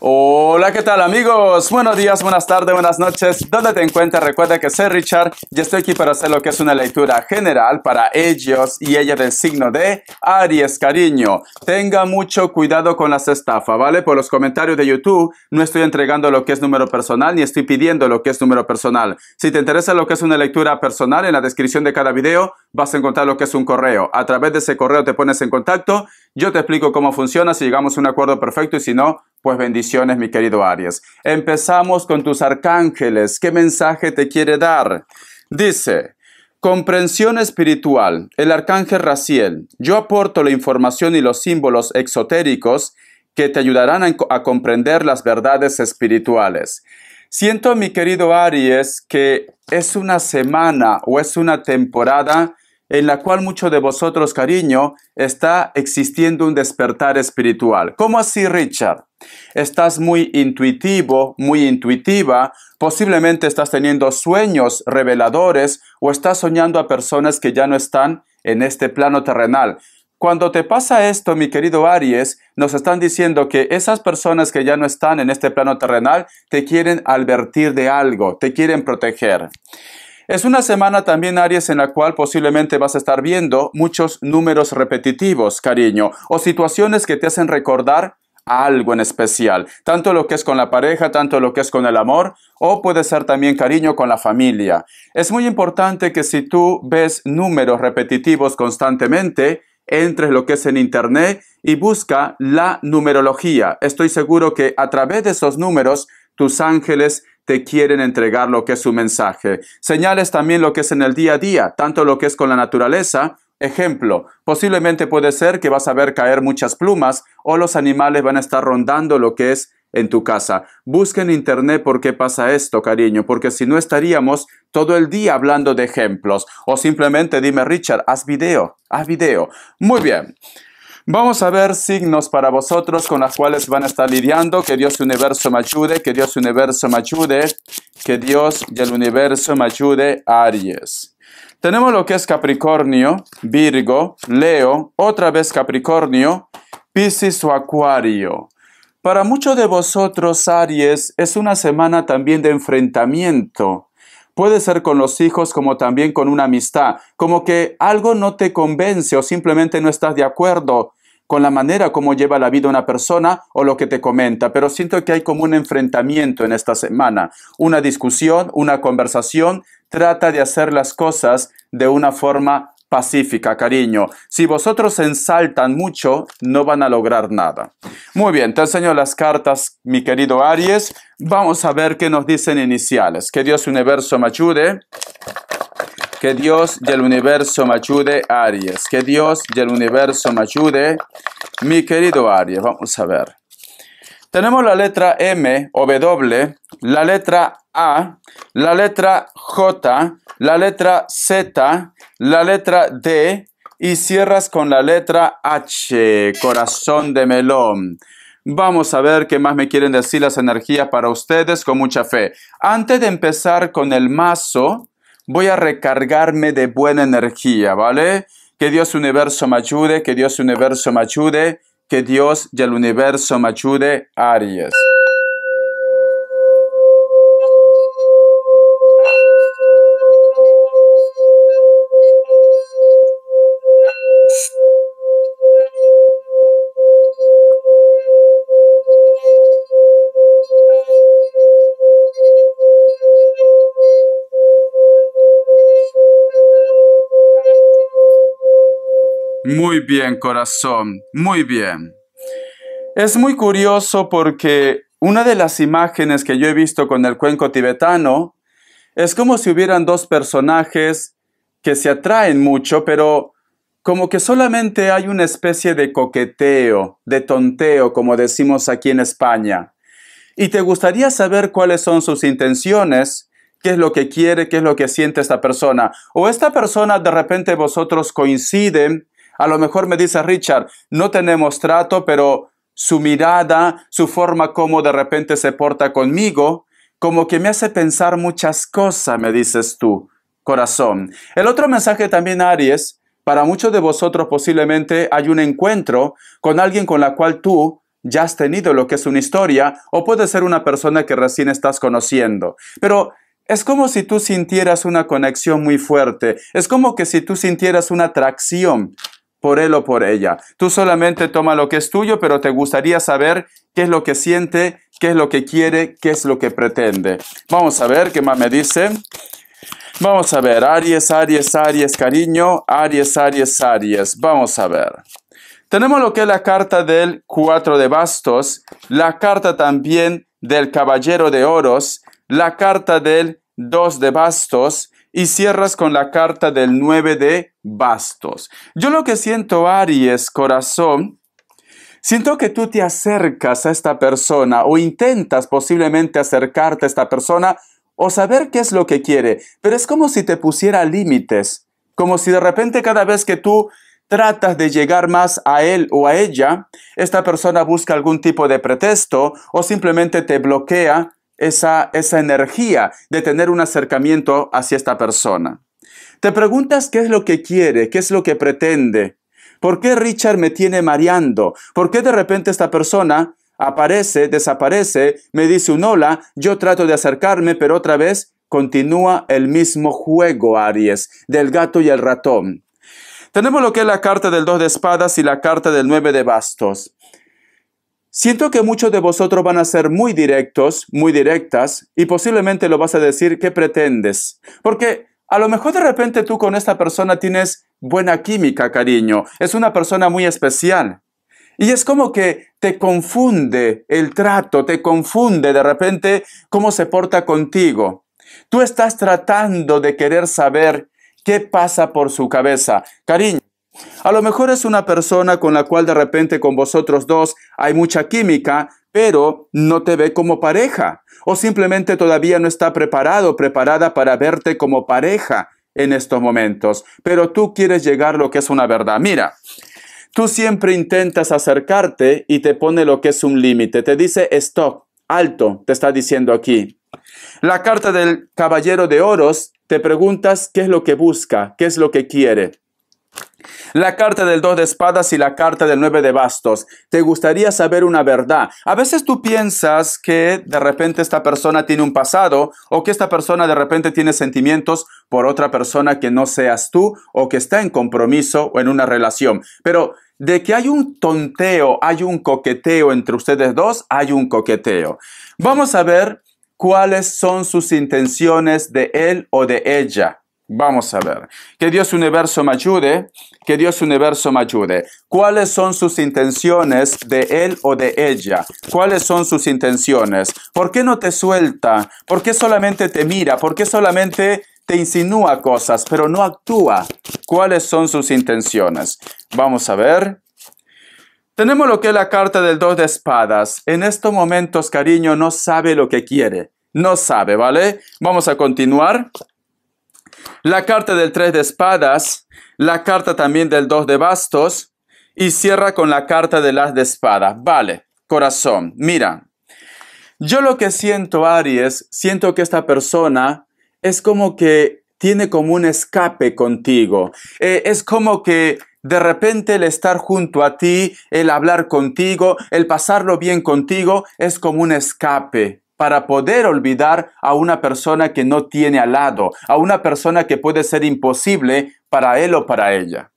Hola, ¿qué tal amigos? Buenos días, buenas tardes, buenas noches. ¿Dónde te encuentras? Recuerda que soy Richard y estoy aquí para hacer lo que es una lectura general para ellos y ella del signo de Aries, cariño. Tenga mucho cuidado con las estafas, ¿vale? Por los comentarios de YouTube no estoy entregando lo que es número personal ni estoy pidiendo lo que es número personal. Si te interesa lo que es una lectura personal, en la descripción de cada video vas a encontrar lo que es un correo. A través de ese correo te pones en contacto, yo te explico cómo funciona, si llegamos a un acuerdo perfecto y si no, pues bendiciones, mi querido Aries. Empezamos con tus arcángeles. ¿Qué mensaje te quiere dar? Dice, Comprensión espiritual. El arcángel Raciel. Yo aporto la información y los símbolos exotéricos que te ayudarán a, a, comprender las verdades espirituales. Siento, mi querido Aries, que es una semana o es una temporada en la cual muchos de vosotros, cariño, está existiendo un despertar espiritual. ¿Cómo así, Richard? Estás muy intuitivo, muy intuitiva, posiblemente estás teniendo sueños reveladores o estás soñando a personas que ya no están en este plano terrenal. Cuando te pasa esto, mi querido Aries, nos están diciendo que esas personas que ya no están en este plano terrenal te quieren advertir de algo, te quieren proteger. Es una semana también, Aries, en la cual posiblemente vas a estar viendo muchos números repetitivos, cariño, o situaciones que te hacen recordar algo en especial, tanto lo que es con la pareja, tanto lo que es con el amor, o puede ser también cariño con la familia. Es muy importante que si tú ves números repetitivos constantemente, entres lo que es en Internet y busca la numerología. Estoy seguro que a través de esos números, tus ángeles te quieren entregar lo que es su mensaje. Señales también lo que es en el día a día, tanto lo que es con la naturaleza. Ejemplo, posiblemente puede ser que vas a ver caer muchas plumas o los animales van a estar rondando lo que es en tu casa. Busquen en internet por qué pasa esto, cariño, porque si no estaríamos todo el día hablando de ejemplos. O simplemente dime, Richard, haz video, haz video. Muy bien. Vamos a ver signos para vosotros con los cuales van a estar lidiando. Que Dios universo me ayude, que Dios universo me ayude, que Dios y universo me ayude, Aries. Tenemos lo que es Capricornio, Virgo, Leo, otra vez Capricornio, Piscis o Acuario. Para muchos de vosotros, Aries, es una semana también de enfrentamiento. Puede ser con los hijos como también con una amistad, como que algo no te convence o simplemente no estás de acuerdo con la manera como lleva la vida una persona o lo que te comenta, pero siento que hay como un enfrentamiento en esta semana, una discusión, una conversación, trata de hacer las cosas de una forma pacífica, cariño. Si vosotros se ensaltan mucho, no van a lograr nada. Muy bien, te enseño las cartas, mi querido Aries. Vamos a ver qué nos dicen iniciales. Que Dios universo me ayude. Que Dios del universo me ayude, Aries. Que Dios del universo me ayude, mi querido Aries. Vamos a ver. Tenemos la letra M o W, la letra A, la letra J, la letra Z, la letra D y cierras con la letra H, corazón de melón. Vamos a ver qué más me quieren decir las energías para ustedes con mucha fe. Antes de empezar con el mazo, voy a recargarme de buena energía, ¿vale? Que Dios universo me que Dios universo me que Dios y el universo me ayude, Aries. Muy bien, corazón, muy bien. Es muy curioso porque una de las imágenes que yo he visto con el cuenco tibetano es como si hubieran dos personajes que se atraen mucho, pero como que solamente hay una especie de coqueteo, de tonteo, como decimos aquí en España. Y te gustaría saber cuáles son sus intenciones, qué es lo que quiere, qué es lo que siente esta persona. O esta persona de repente vosotros coinciden a lo mejor me dice Richard, no tenemos trato, pero su mirada, su forma como de repente se porta conmigo, como que me hace pensar muchas cosas, me dices tú, corazón. El otro mensaje también, Aries, para muchos de vosotros posiblemente hay un encuentro con alguien con la cual tú ya has tenido lo que es una historia o puede ser una persona que recién estás conociendo. Pero es como si tú sintieras una conexión muy fuerte, es como que si tú sintieras una atracción por él o por ella. Tú solamente toma lo que es tuyo, pero te gustaría saber qué es lo que siente, qué es lo que quiere, qué es lo que pretende. Vamos a ver qué más me dice. Vamos a ver, Aries, Aries, Aries, cariño, Aries, Aries, Aries. Vamos a ver. Tenemos lo que es la carta del cuatro de bastos, la carta también del caballero de oros, la carta del dos de bastos, y cierras con la carta del 9 de bastos. Yo lo que siento, Aries, corazón, Siento que tú te acercas a esta persona o intentas posiblemente acercarte a esta persona o saber qué es lo que quiere, pero es como si te pusiera límites, como si de repente cada vez que tú tratas de llegar más a él o a ella, esta persona busca algún tipo de pretexto o simplemente te bloquea esa, esa energía de tener un acercamiento hacia esta persona. Te preguntas qué es lo que quiere, qué es lo que pretende, por qué Richard me tiene mareando, por qué de repente esta persona aparece, desaparece, me dice un hola, yo trato de acercarme, pero otra vez continúa el mismo juego, Aries, del gato y el ratón. Tenemos lo que es la carta del dos de espadas y la carta del nueve de bastos. Siento que muchos de vosotros van a ser muy directos, muy directas, y posiblemente lo vas a decir ¿qué pretendes. Porque a lo mejor de repente tú con esta persona tienes buena química, cariño. Es una persona muy especial. Y es como que te confunde el trato, te confunde de repente cómo se porta contigo. Tú estás tratando de querer saber qué pasa por su cabeza. Cariño, a lo mejor es una persona con la cual de repente con vosotros dos hay mucha química, pero no te ve como pareja. O simplemente todavía no está preparado, preparada para verte como pareja en estos momentos. Pero tú quieres llegar a lo que es una verdad. Mira, tú siempre intentas acercarte y te pone lo que es un límite. Te dice stop, alto, te está diciendo aquí. La carta del caballero de oros, te preguntas qué es lo que busca, qué es lo que quiere. La carta del dos de espadas y la carta del nueve de bastos. Te gustaría saber una verdad. A veces tú piensas que de repente esta persona tiene un pasado o que esta persona de repente tiene sentimientos por otra persona que no seas tú o que está en compromiso o en una relación. Pero de que hay un tonteo, hay un coqueteo entre ustedes dos, hay un coqueteo. Vamos a ver cuáles son sus intenciones de él o de ella. Vamos a ver. Que Dios universo me ayude. Que Dios universo me ayude. ¿Cuáles son sus intenciones de él o de ella? ¿Cuáles son sus intenciones? ¿Por qué no te suelta? ¿Por qué solamente te mira? ¿Por qué solamente te insinúa cosas, pero no actúa? ¿Cuáles son sus intenciones? Vamos a ver. Tenemos lo que es la carta del dos de espadas. En estos momentos, cariño, no sabe lo que quiere. No sabe, ¿vale? Vamos a continuar la carta del tres de espadas, la carta también del dos de bastos y cierra con la carta del as de espadas. Vale, corazón, mira, yo lo que siento, Aries, siento que esta persona es como que tiene como un escape contigo. Eh, es como que de repente el estar junto a ti, el hablar contigo, el pasarlo bien contigo, es como un escape para poder olvidar a una persona que no tiene al lado, a una persona que puede ser imposible para él o para ella.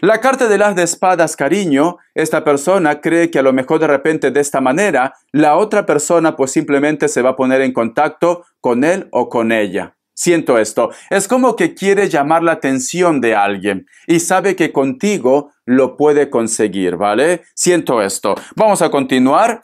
La carta de las de espadas, cariño, esta persona cree que a lo mejor de repente de esta manera, la otra persona pues simplemente se va a poner en contacto con él o con ella. Siento esto, es como que quiere llamar la atención de alguien y sabe que contigo lo puede conseguir, ¿vale? Siento esto. Vamos a continuar.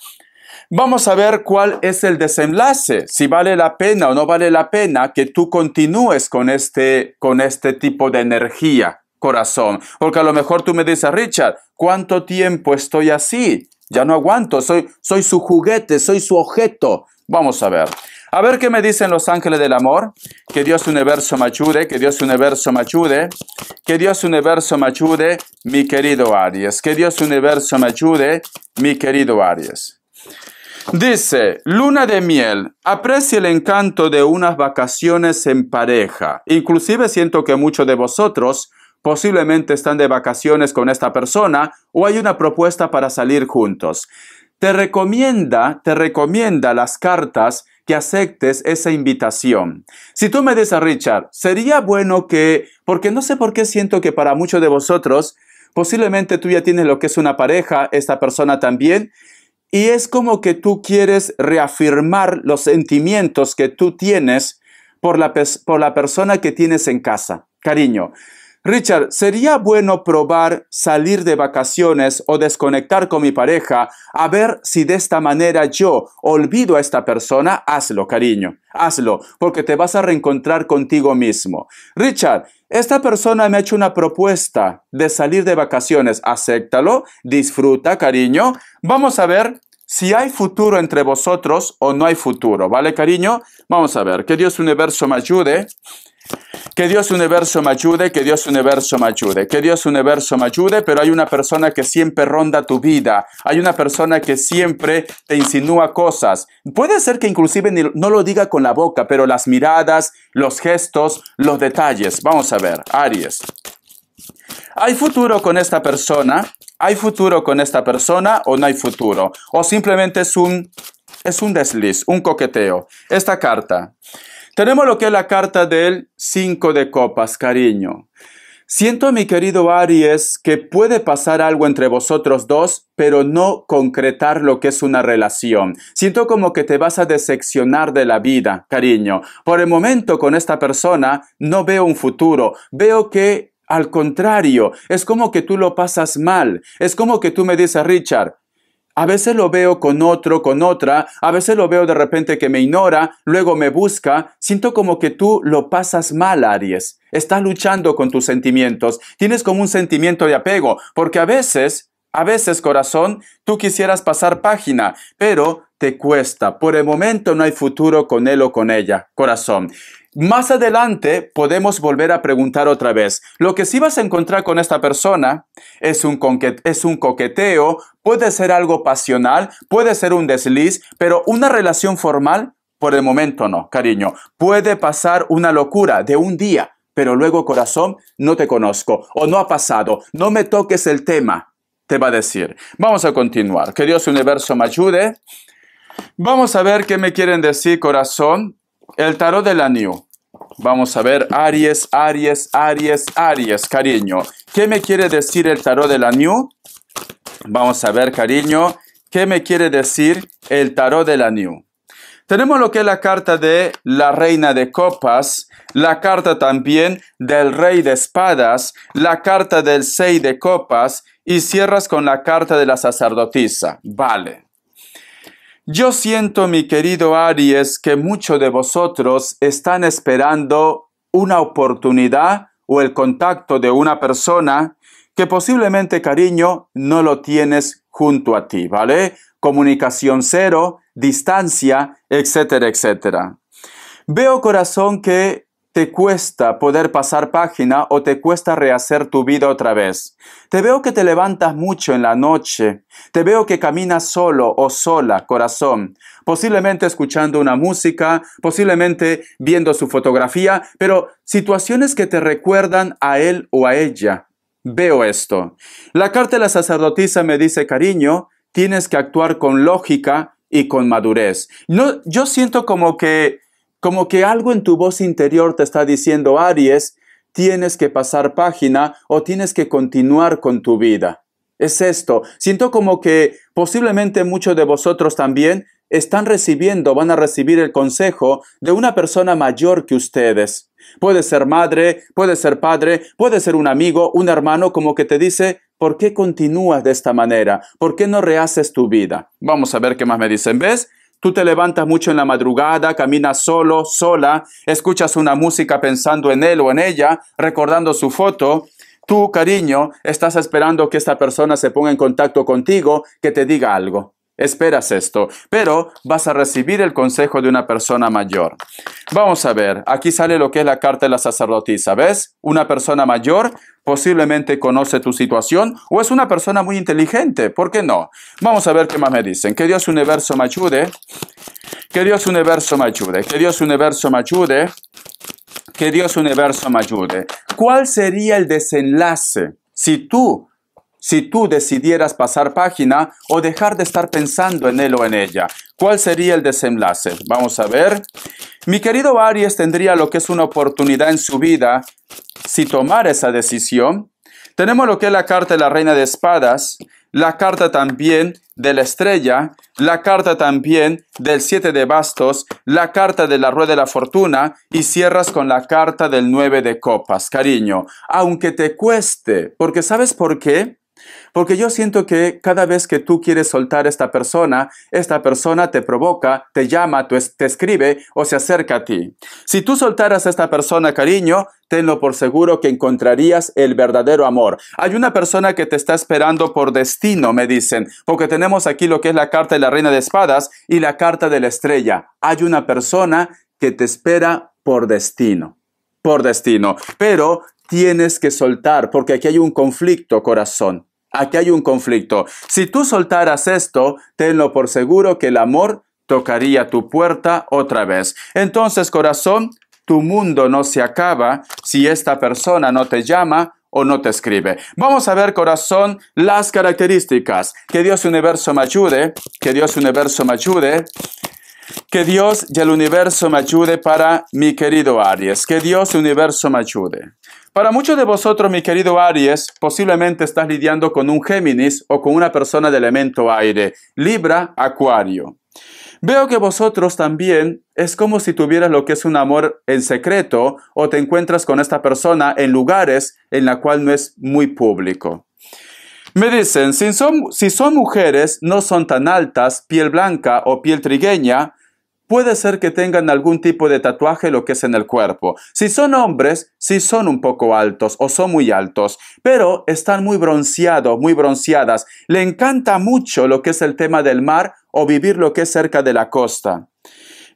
Vamos a ver cuál es el desenlace, si vale la pena o no vale la pena que tú continúes con este, con este tipo de energía, corazón. Porque a lo mejor tú me dices, Richard, ¿cuánto tiempo estoy así? Ya no aguanto, soy, soy su juguete, soy su objeto. Vamos a ver. A ver qué me dicen los ángeles del amor. Que Dios universo me ayude, que Dios universo me ayude, que Dios universo me ayude, mi querido Aries. Que Dios universo me ayude, mi querido Aries. Dice, luna de miel, aprecia el encanto de unas vacaciones en pareja. Inclusive siento que muchos de vosotros posiblemente están de vacaciones con esta persona o hay una propuesta para salir juntos. Te recomienda, te recomienda las cartas que aceptes esa invitación. Si tú me dices, Richard, sería bueno que, porque no sé por qué siento que para muchos de vosotros, posiblemente tú ya tienes lo que es una pareja, esta persona también, y es como que tú quieres reafirmar los sentimientos que tú tienes por la, persona que tienes en casa. Cariño, Richard, ¿sería bueno probar salir de vacaciones o desconectar con mi pareja a ver si de esta manera yo olvido a esta persona? Hazlo, cariño, hazlo, porque te vas a reencontrar contigo mismo. Richard, esta persona me ha hecho una propuesta de salir de vacaciones, acéptalo, disfruta, cariño. Vamos a ver si hay futuro entre vosotros o no hay futuro, ¿vale, cariño? Vamos a ver, que Dios Universo me ayude que Dios universo me ayude, que Dios universo me ayude, que Dios universo me ayude, pero hay una persona que siempre ronda tu vida, hay una persona que siempre te insinúa cosas. Puede ser que inclusive no lo diga con la boca, pero las miradas, los gestos, los detalles. Vamos a ver, Aries. ¿Hay futuro con esta persona? ¿Hay futuro con esta persona o no hay futuro? O simplemente es un es un desliz, un coqueteo. Esta carta, tenemos lo que es la carta del 5 de copas, cariño. Siento, mi querido Aries, que puede pasar algo entre vosotros dos, pero no concretar lo que es una relación. Siento como que te vas a decepcionar de la vida, cariño. Por el momento con esta persona no veo un futuro, veo que... Al contrario, es como que tú lo pasas mal, es como que tú me dices, Richard, a veces lo veo con otro, con otra, a veces lo veo de repente que me ignora, luego me busca. Siento como que tú lo pasas mal, Aries. Estás luchando con tus sentimientos, tienes como un sentimiento de apego, porque a veces, a veces, corazón, tú quisieras pasar página, pero te cuesta. Por el momento no hay futuro con él o con ella, corazón. Más adelante podemos volver a preguntar otra vez. Lo que sí vas a encontrar con esta persona es un, es un coqueteo, puede ser algo pasional, puede ser un desliz, pero una relación formal, por el momento no, cariño. Puede pasar una locura de un día, pero luego corazón, no te conozco o no ha pasado, no me toques el tema, te va a decir. Vamos a continuar. Que Dios universo me ayude. Vamos a ver qué me quieren decir corazón. El tarot de la niu. Vamos a ver, Aries, Aries, Aries, Aries, cariño. ¿Qué me quiere decir el tarot de la New? Vamos a ver, cariño, ¿qué me quiere decir el tarot de la New? Tenemos lo que es la carta de la reina de copas, la carta también del rey de espadas, la carta del seis de copas y cierras con la carta de la sacerdotisa. Vale. Yo siento, mi querido Aries, que muchos de vosotros están esperando una oportunidad o el contacto de una persona que posiblemente, cariño, no lo tienes junto a ti, ¿vale? Comunicación cero, distancia, etcétera, etcétera. Veo, corazón, que te cuesta poder pasar página o te cuesta rehacer tu vida otra vez. Te veo que te levantas mucho en la noche, te veo que caminas solo o sola, corazón, posiblemente escuchando una música, posiblemente viendo su fotografía, pero situaciones que te recuerdan a él o a ella. Veo esto. La carta de la sacerdotisa me dice, cariño, tienes que actuar con lógica y con madurez. No, yo siento como que como que algo en tu voz interior te está diciendo, Aries, tienes que pasar página o tienes que continuar con tu vida. Es esto. Siento como que posiblemente muchos de vosotros también están recibiendo, van a recibir el consejo de una persona mayor que ustedes. Puede ser madre, puede ser padre, puede ser un amigo, un hermano, como que te dice, ¿por qué continúas de esta manera? ¿Por qué no rehaces tu vida? Vamos a ver qué más me dicen. ¿Ves? Tú te levantas mucho en la madrugada, caminas solo, sola, escuchas una música pensando en él o en ella, recordando su foto. Tú, cariño, estás esperando que esta persona se ponga en contacto contigo, que te diga algo. Esperas esto, pero vas a recibir el consejo de una persona mayor. Vamos a ver, aquí sale lo que es la carta de la sacerdotisa, ¿ves? Una persona mayor posiblemente conoce tu situación o es una persona muy inteligente, ¿por qué no? Vamos a ver qué más me dicen. Que Dios universo me ayude, que Dios universo me ayude, que Dios universo me ayude, que Dios universo me ayude. ¿Cuál sería el desenlace si tú si tú decidieras pasar página o dejar de estar pensando en él o en ella? ¿Cuál sería el desenlace? Vamos a ver. Mi querido Aries tendría lo que es una oportunidad en su vida si tomara esa decisión. Tenemos lo que es la carta de la Reina de Espadas, la carta también de la estrella, la carta también del siete de bastos, la carta de la rueda de la fortuna y cierras con la carta del nueve de copas, cariño, aunque te cueste, porque ¿sabes por qué? Porque yo siento que cada vez que tú quieres soltar a esta persona, esta persona te provoca, te llama, te escribe o se acerca a ti. Si tú soltaras a esta persona cariño, tenlo por seguro que encontrarías el verdadero amor. Hay una persona que te está esperando por destino, me dicen, porque tenemos aquí lo que es la carta de la reina de espadas y la carta de la estrella. Hay una persona que te espera por destino, por destino. Pero tienes que soltar, porque aquí hay un conflicto, corazón. Aquí hay un conflicto. Si tú soltaras esto, tenlo por seguro que el amor tocaría tu puerta otra vez. Entonces, corazón, tu mundo no se acaba si esta persona no te llama o no te escribe. Vamos a ver, corazón, las características. Que Dios universo me ayude, que Dios universo me ayude. Que Dios y el universo me ayude para mi querido Aries. Que Dios universo me ayude. Para muchos de vosotros, mi querido Aries, posiblemente estás lidiando con un Géminis o con una persona de elemento aire, Libra, Acuario. Veo que vosotros también es como si tuvieras lo que es un amor en secreto o te encuentras con esta persona en lugares en la cual no es muy público. Me dicen, si son, si son mujeres, no son tan altas, piel blanca o piel trigueña, Puede ser que tengan algún tipo de tatuaje lo que es en el cuerpo. Si son hombres, si son un poco altos o son muy altos, pero están muy bronceados, muy bronceadas. Le encanta mucho lo que es el tema del mar o vivir lo que es cerca de la costa.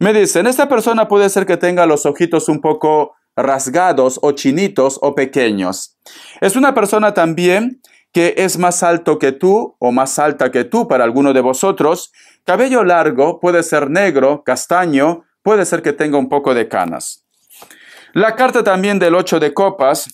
Me dicen, esta persona puede ser que tenga los ojitos un poco rasgados o chinitos o pequeños. Es una persona también que es más alto que tú o más alta que tú para alguno de vosotros. Cabello largo puede ser negro, castaño, puede ser que tenga un poco de canas. La carta también del ocho de copas,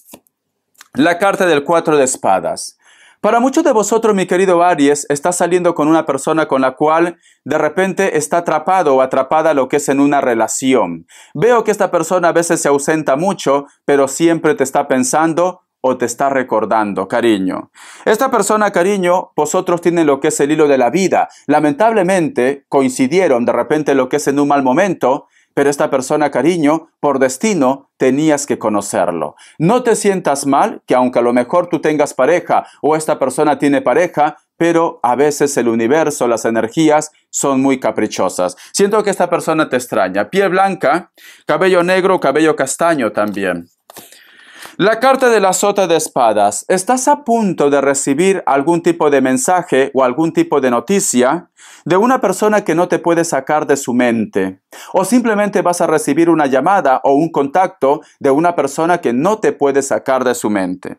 la carta del cuatro de espadas. Para muchos de vosotros, mi querido Aries, está saliendo con una persona con la cual de repente está atrapado o atrapada lo que es en una relación. Veo que esta persona a veces se ausenta mucho, pero siempre te está pensando o te está recordando, cariño. Esta persona, cariño, vosotros tienen lo que es el hilo de la vida. Lamentablemente coincidieron de repente lo que es en un mal momento, pero esta persona, cariño, por destino tenías que conocerlo. No te sientas mal que aunque a lo mejor tú tengas pareja o esta persona tiene pareja, pero a veces el universo, las energías son muy caprichosas. Siento que esta persona te extraña. Piel blanca, cabello negro, cabello castaño también. La carta de la sota de espadas. ¿Estás a punto de recibir algún tipo de mensaje o algún tipo de noticia de una persona que no te puede sacar de su mente? ¿O simplemente vas a recibir una llamada o un contacto de una persona que no te puede sacar de su mente?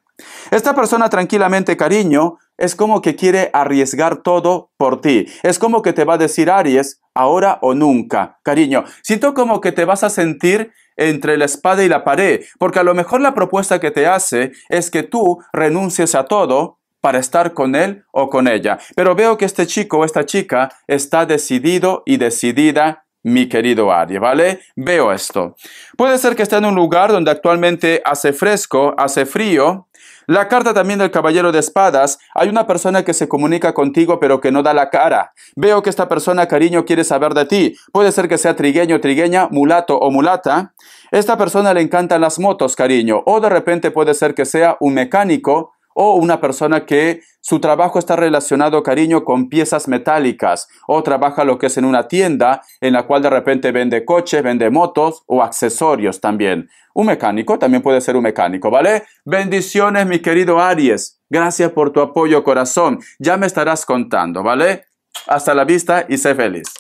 Esta persona tranquilamente, cariño, es como que quiere arriesgar todo por ti. Es como que te va a decir Aries, ahora o nunca. Cariño, siento como que te vas a sentir entre la espada y la pared, porque a lo mejor la propuesta que te hace es que tú renuncies a todo para estar con él o con ella. Pero veo que este chico o esta chica está decidido y decidida mi querido Ari, ¿vale? Veo esto. Puede ser que esté en un lugar donde actualmente hace fresco, hace frío, la carta también del caballero de espadas, hay una persona que se comunica contigo pero que no da la cara. Veo que esta persona, cariño, quiere saber de ti. Puede ser que sea trigueño, o trigueña, mulato o mulata. Esta persona le encantan las motos, cariño. O de repente puede ser que sea un mecánico o una persona que su trabajo está relacionado, cariño, con piezas metálicas, o trabaja lo que es en una tienda en la cual de repente vende coches, vende motos o accesorios también un mecánico, también puede ser un mecánico, ¿vale? Bendiciones, mi querido Aries. Gracias por tu apoyo, corazón. Ya me estarás contando, ¿vale? Hasta la vista y sé feliz.